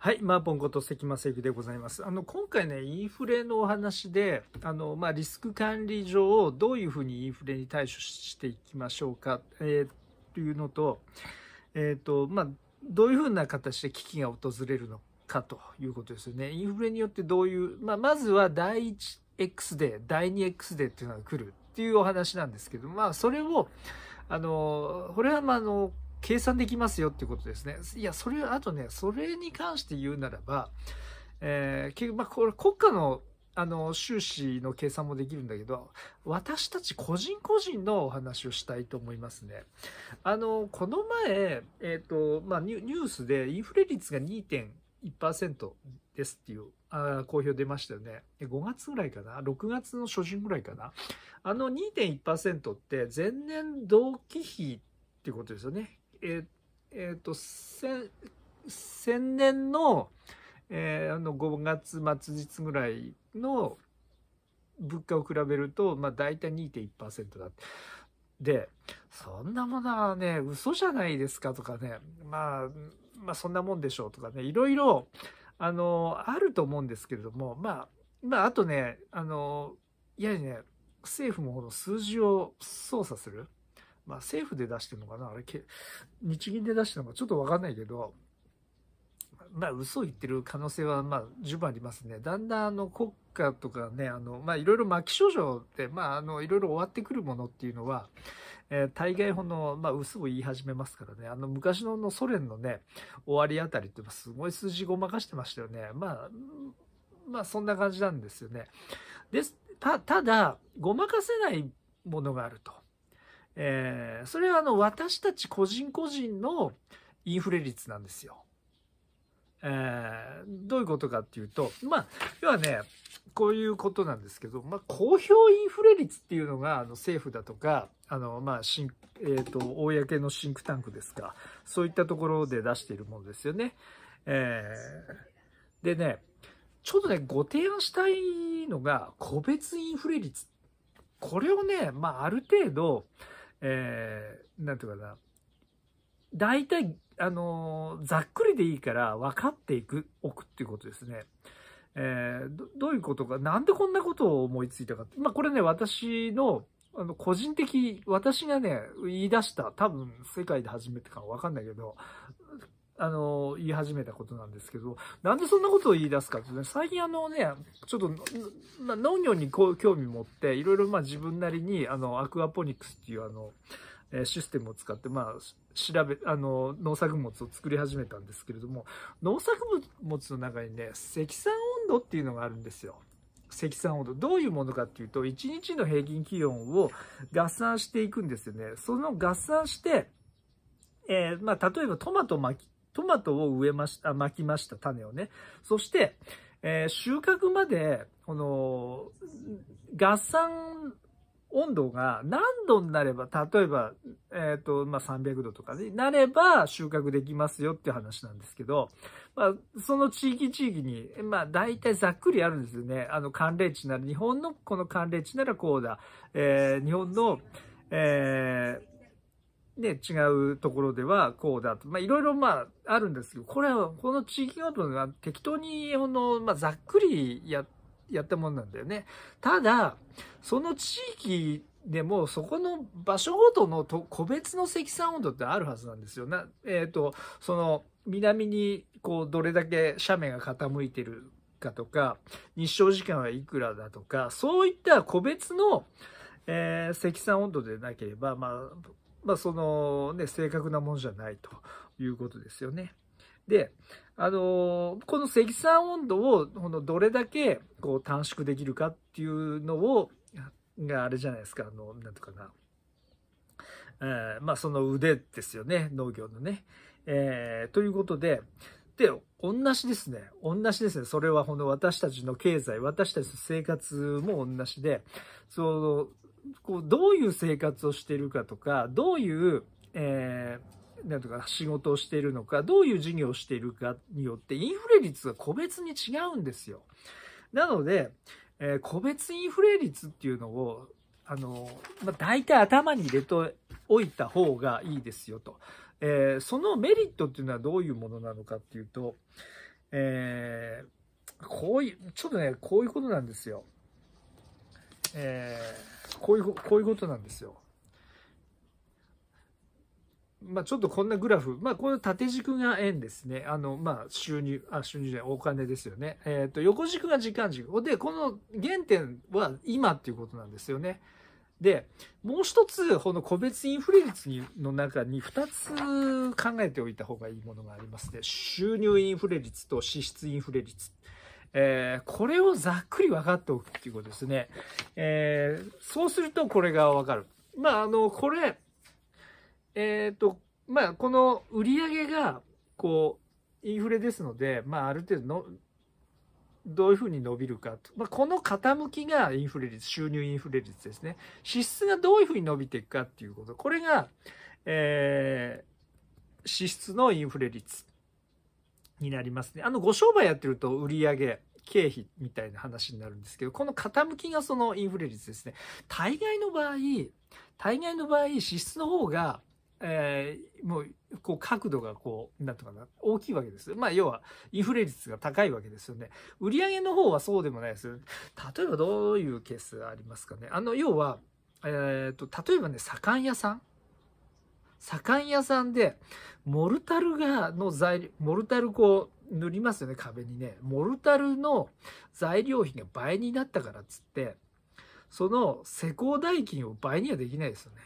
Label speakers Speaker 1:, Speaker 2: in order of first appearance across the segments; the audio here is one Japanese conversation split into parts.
Speaker 1: はい、マーポンこと関正幸でございます。あの、今回ね、インフレのお話で、あの、まあ、リスク管理上、どういうふうにインフレに対処していきましょうか、えー、というのと、えっ、ー、と、まあ、どういうふうな形で危機が訪れるのかということですよね。インフレによってどういう、まあ、まずは第 1X で、第 2X でっていうのが来るっていうお話なんですけど、まあ、それを、あの、これは、まあ、あの、計算できますよっていうことですね。いや、それ、あとね、それに関して言うならば、えー、結局、まあ、これ国家のあの収支の計算もできるんだけど私たち個人個人のお話をしたいと思いますね。あのこの前、えーとまあ、ニュースでインフレ率が2.1%ですっていうあ公表出ましたよね5月ぐらいかな6月の初旬ぐらいかなあの2.1%って前年同期比ってことですよねえっ、ー、えー、と先先年の,、えー、あの5月末日ぐらいの物価を比べると、まあ、大体2.1%だって。で、そんなものはね、嘘じゃないですかとかね、まあ、まあ、そんなもんでしょうとかね、いろいろ、あの、あると思うんですけれども、まあ、まあ、あとね、あの、いやね、政府もこの数字を操作する。まあ政府で出してるのかなあれ、日銀で出してるのかちょっとわかんないけど、まあ、嘘を言ってる可能性は、まあ、十分ありますね。だんだん、あの、国家とかね、あの、まあ、いろいろ末期症状って、まあ、あの、いろいろ終わってくるものっていうのは、えー、大概この、まあ、嘘を言い始めますからね。あの、昔ののソ連のね、終わりあたりってすごい数字ごまかしてましたよね。まあ、まあ、そんな感じなんですよね。です、た、ただ、ごまかせないものがあると。えー、それはあの私たち個人個人のインフレ率なんですよ。えー、どういうことかっていうと、まあ、要はね、こういうことなんですけど、まあ、公表インフレ率っていうのが、あの、政府だとか、あの、まあ、しん、えっ、ー、と、公のシンクタンクですか、そういったところで出しているものですよね。えー、でね、ちょっとね、ご提案したいのが、個別インフレ率。これをね、まあ、ある程度、えー、なんていうかな、大体、あのー、ざっくりでいいから分かっていく、おくっていうことですね。えー、どういうことか、なんでこんなことを思いついたかって。まあ、これね、私の、あの、個人的、私がね、言い出した、多分、世界で初めてかわかんないけど、あの、言い始めたことなんですけど、なんでそんなことを言い出すかってね、最近あのね、ちょっと、ま、農業にこう興味持って、いろいろまあ自分なりに、あの、アクアポニクスっていうあの、システムを使って、まあ、調べ、あの、農作物を作り始めたんですけれども、農作物の中にね、積算温度っていうのがあるんですよ。積算温度。どういうものかっていうと、1日の平均気温を合算していくんですよね。その合算して、えー、まあ、例えばトマト巻き、トマトを植えました、巻きました、種をね。そして、えー、収穫まで、この、合算温度が何度になれば、例えば、えっ、ー、と、まあ、300度とかになれば収穫できますよっていう話なんですけど、まあ、その地域地域に、まあ、大体ざっくりあるんですよね。あの、寒冷地なら、日本のこの寒冷地ならこうだ、えー、日本の、えーで、違うところではこうだと。まあ、いろいろまあ、あるんですけど、これは、この地域ごとは適当に、ほの、まあ、ざっくりや、やったもんなんだよね。ただ、その地域でも、そこの場所ごとのと個別の積算温度ってあるはずなんですよ。な、えっ、ー、と、その、南に、こう、どれだけ斜面が傾いてるかとか、日照時間はいくらだとか、そういった個別の、えー、積算温度でなければ、まあ、まあ、その、ね、正確なものじゃないということですよね。で、あのー、この積算温度をこのどれだけこう短縮できるかっていうのを、があれじゃないですか、あの、なんとかな。えー、まあ、その腕ですよね、農業のね。えー、ということで、で、同じですね。同じですね。それはこの私たちの経済、私たちの生活も同じで、その、こう、どういう生活をしてるかとか、どういう、えー、なんとか仕事をしてるのか、どういう事業をしてるかによってインフレ率が個別に違うんですよ。なので、えー、個別インフレ率っていうのを、あの、まあ、大体頭に入れておいた方がいいですよと。えー、そのメリットっていうのはどういうものなのかっていうと、えー、こういう、ちょっとね、こういうことなんですよ。えー、こういう、こういうことなんですよ。まあ、ちょっとこんなグラフ、まあ、この縦軸が円ですね。あの、まあ、収入、あ、収入じゃない、お金ですよね。えっ、ー、と、横軸が時間軸。で、この原点は今っていうことなんですよね。で、もう一つ、この個別インフレ率の中に2つ考えておいた方がいいものがありますね。収入インフレ率と支出インフレ率。えー、これをざっくり分かっておくっていうことですね。えー、そうするとこれが分かる。まあ、あの、これ、えっ、ー、と、まあ、この売り上げが、こう、インフレですので、まあ、ある程度の、どういうふうに伸びるかと。まあ、この傾きがインフレ率、収入インフレ率ですね。支出がどういうふうに伸びていくかっていうこと。これが、えー、支出のインフレ率。になりますね。あの、ご商売やってると売り上げ、経費みたいな話になるんですけど、この傾きがそのインフレ率ですね。大概の場合、大概の場合、支出の方が、えー、もう、こう、角度がこう、なんとかな、大きいわけです。まあ、要は、インフレ率が高いわけですよね。売上の方はそうでもないです。例えばどういうケースありますかね。あの、要は、えっ、ー、と、例えばね、左官屋さん。左官屋さんで、モルタルが、の材料、モルタルこう、塗りますよね、壁にね。モルタルの材料費が倍になったからっつって、その施工代金を倍にはできないですよね。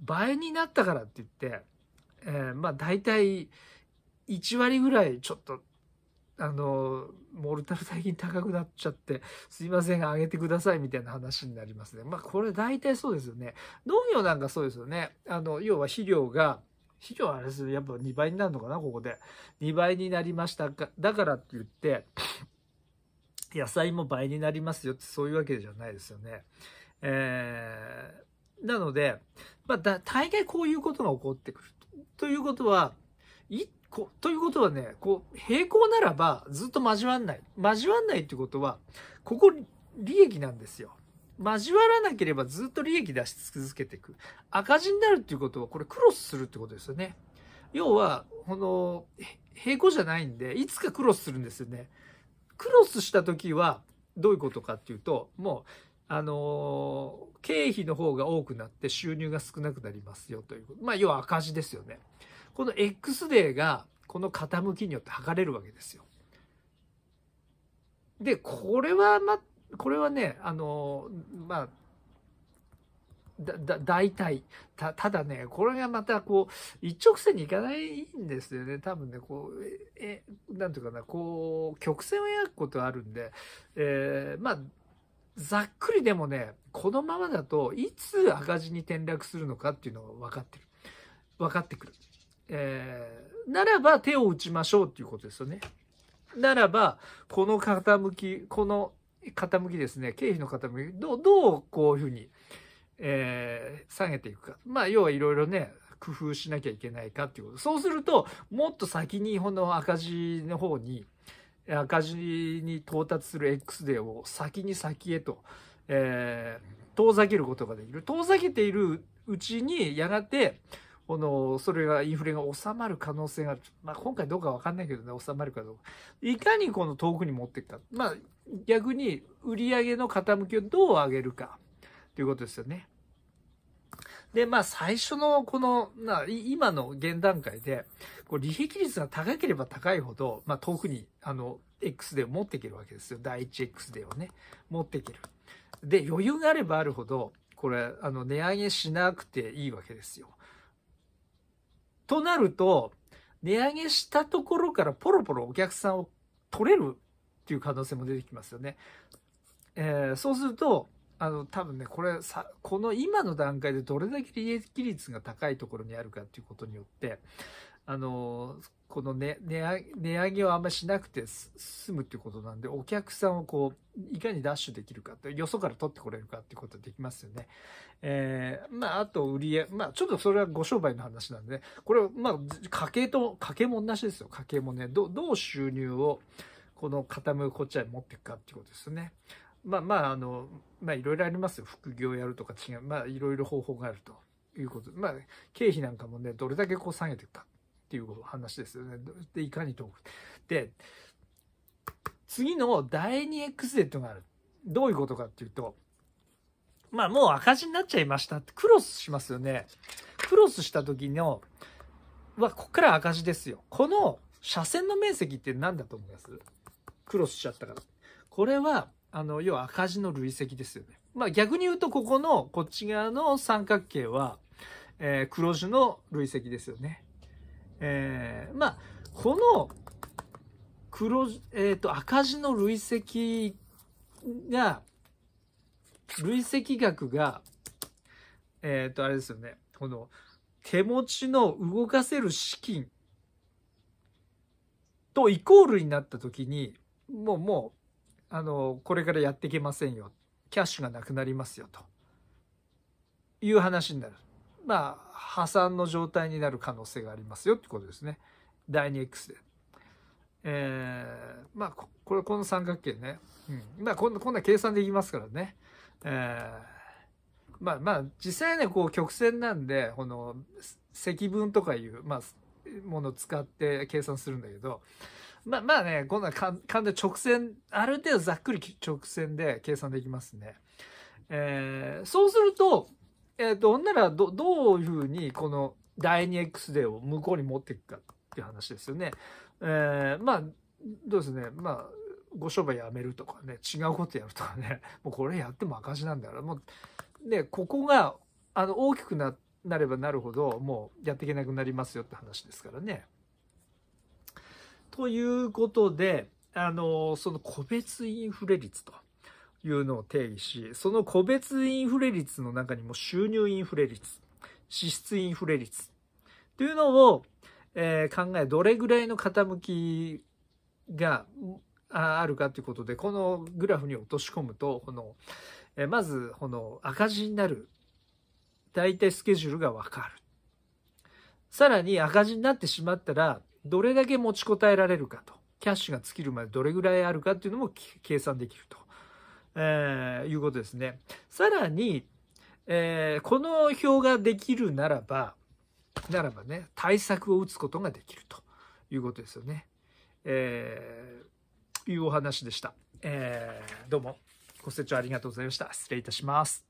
Speaker 1: 倍になったからって言って、えー、まあ大体1割ぐらいちょっとあの、モルタル最近高くなっちゃって、すいません、あげてくださいみたいな話になりますね。まあ、これ大体そうですよね。農業なんかそうですよね。あの、要は肥料が、肥料あれですよ。やっぱ2倍になるのかな、ここで。2倍になりましたか。だからって言って、野菜も倍になりますよって、そういうわけじゃないですよね。えー、なので、まあ、大概こういうことが起こってくると。ということは、一こう、ということはね、こう、平行ならばずっと交わんない。交わんないってことは、ここ利益なんですよ。交わらなければずっと利益出し続けていく。赤字になるっていうことは、これクロスするってことですよね。要は、この、平行じゃないんで、いつかクロスするんですよね。クロスした時は、どういうことかっていうと、もう、あのー、経費の方が多くなって収入が少なくなりますよというまあ、要は赤字ですよね。この X デーがこの傾きによって測れるわけですよ。で、これはま、これはね、あの、まあ、だ、だ、大体。た、ただね、これがまたこう、一直線にいかないんですよね。多分ね、こう、え、なんていうかな、こう、曲線を描くことあるんで、えー、まあ、ざっくりでもね、このままだといつ赤字に転落するのかっていうのが分かってる。分かってくる。えー、ならば手を打ちましょうっていうことですよね。ならば、この傾き、この傾きですね、経費の傾き、どう、どうこういうふうに、えー、下げていくか。まあ、要はいろいろね、工夫しなきゃいけないかっていうこと。そうすると、もっと先にこの赤字の方に、赤字に到達する X デーを先に先へと、えー、遠ざけることができる。遠ざけているうちに、やがて、この、それがインフレが収まる可能性がある。まあ、今回どうかわかんないけどね、収まるかどうか。いかにこの遠くに持っていくか。まあ、逆に売り上げの傾きをどう上げるかということですよね。で、まあ、最初のこの、あ、今の現段階で、こう利益率が高ければ高いほど、まあ、遠くに、あの、X デーを持っていけるわけですよ。第 1X デーをね、持っていける。で、余裕があればあるほど、これ、あの、値上げしなくていいわけですよ。となると、値上げしたところからポロポロお客さんを取れるっていう可能性も出てきますよね。えー、そうすると、あの、多分ね、これさ、この今の段階でどれだけ利益率が高いところにあるかっていうことによって、あの、このね、値上げをあんましなくて済むっていうことなんで、お客さんをこう、いかにダッシュできるかって、よそから取ってこれるかっていうことできますよね。えー、まあ、あと売り上げ、まあ、ちょっとそれはご商売の話なんで、ね、これ、まあ、家計と、家計も同じですよ。家計もね、どどう収入を、この傾くこっちへ持っていくかっていうことですね。まあまあ、あの、まあいろいろありますよ。副業やるとか違う。まあいろいろ方法があるということ。まあ経費なんかもね、どれだけこう下げていくか。ていう話ですよね。で、いかに遠く。で、次の第 2X デってがある。どういうことかっていうと、まあもう赤字になっちゃいましたってクロスしますよね。クロスした時の、はこっから赤字ですよ。この斜線の面積って何だと思いますクロスしちゃったから。これは、あの、要は赤字の累積ですよね。まあ逆に言うと、ここの、こっち側の三角形は、えー、黒字の累積ですよね。えー、まあ、この黒、えっ、ー、と、赤字の累積が、累積額が、えっ、ー、と、あれですよね。この、手持ちの動かせる資金とイコールになった時に、もうもう、あの、これからやっていけませんよ。キャッシュがなくなりますよ、という話になる。まあ、破産の状態になる可能性がありますよってことですね。第 2X で。えー、まあ、これ、この三角形ね。うん。まあ、こんな、こんな計算できますからね。えー、まあまあ、実際ね、こう曲線なんで、この、積分とかいう、まあ、ものを使って計算するんだけど、まあまあね、こんな簡単で直線、ある程度ざっくり直線で計算できますね。えー、そうすると、えー、と、ほんならど、どういうふうにこの第 2X デーを向こうに持っていくかっていう話ですよね。えー、まあ、どうですね。まあ、ご商売やめるとかね、違うことやるとかね、もうこれやっても赤字なんだから、もう、ね、ここが、あの、大きくな、なればなるほど、もうやっていけなくなりますよって話ですからね。ということで、あの、その個別インフレ率と。いうのを定義し、その個別インフレ率の中にも収入インフレ率、支出インフレ率というのを、えー、考え、どれぐらいの傾きがあるかということで、このグラフに落とし込むと、この、えー、まず、この赤字になる。大体スケジュールがわかる。さらに赤字になってしまったら、どれだけ持ちこたえられるかと。キャッシュが尽きるまでどれぐらいあるかっていうのも計算できると。えー、いうことですね。さらに、えー、この表ができるならば、ならばね、対策を打つことができるということですよね。えー、いうお話でした。えー、どうもご清聴ありがとうございました。失礼いたします。